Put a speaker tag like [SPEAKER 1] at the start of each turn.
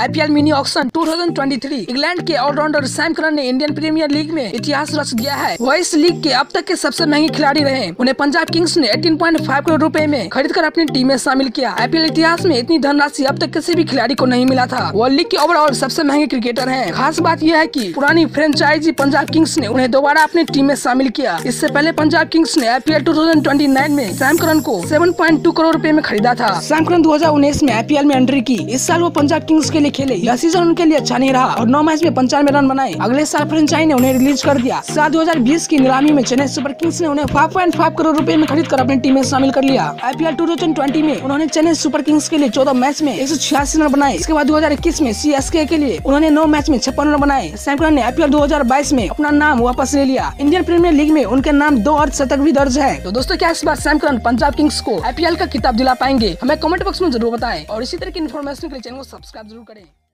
[SPEAKER 1] IPL mini auction 2023 England के all rounder Sam Curran ने Indian premiere league में इतिहास रच दिया है वह इस लीग के अब तक के सबसे महंगे खिलाड़ी रहे उन्हें पंजाब किंग्स ने 18.5 करोड़ रुपए में खरीद कर अपनी टीम में शामिल किया आईपीएल इतिहास में इतनी धनराशि अब तक किसी भी खिलाड़ी को नहीं मिला था वह लीग के ओवरऑल सबसे महंगे क्रिकेटर है खास बात यह है की पुरानी फ्रेंचाइजी पंजाब किंग्स ने उन्हें दोबारा अपनी टीम में शामिल किया इससे पहले पंजाब किंग्स ने आईपीएल 2029 में सैम करन को टू करोड़ रूपए में खरीदा था सैम करन उन्नीस में एल में एंट्री की इस साल वो पंजाब किंग्स के लिए भी खेले यह सीजन उनके लिए अच्छा नहीं रहा और नौ मैच में पंचानवे रन बनाए अगले साल फ्रेंचाइज ने उन्हें रिलीज कर दिया साल दो की नीलामी में चेन्नई सुपर किंग्स ने उन्हें फाइव करोड़ रुपए में खरीद कर अपनी टीम में शामिल कर लिया आईपीएल 2020 में उन्होंने चेन्नई सुपर किंग्स के लिए चौदह मैच में एक रन बनाए इसके बाद दो में सी के लिए उन्होंने नौ मैच में छप्पन रन बनाए सैमकन ने आईपीएल 2022 में अपना नाम वापस ले लिया इंडियन प्रीमियर लीग में उनके नाम दो शतक भी दर्ज है तो दोस्तों क्या इस बार सैमकन पंजाब किंग्स
[SPEAKER 2] को आई का किताब दिला पाएंगे हमें कमेंट बॉक्स में जरूर बताएं और इसी तरह की इन्फॉर्मेशन के लिए चैनल को सब्सक्राइब जरूर करें ನೋಡಿ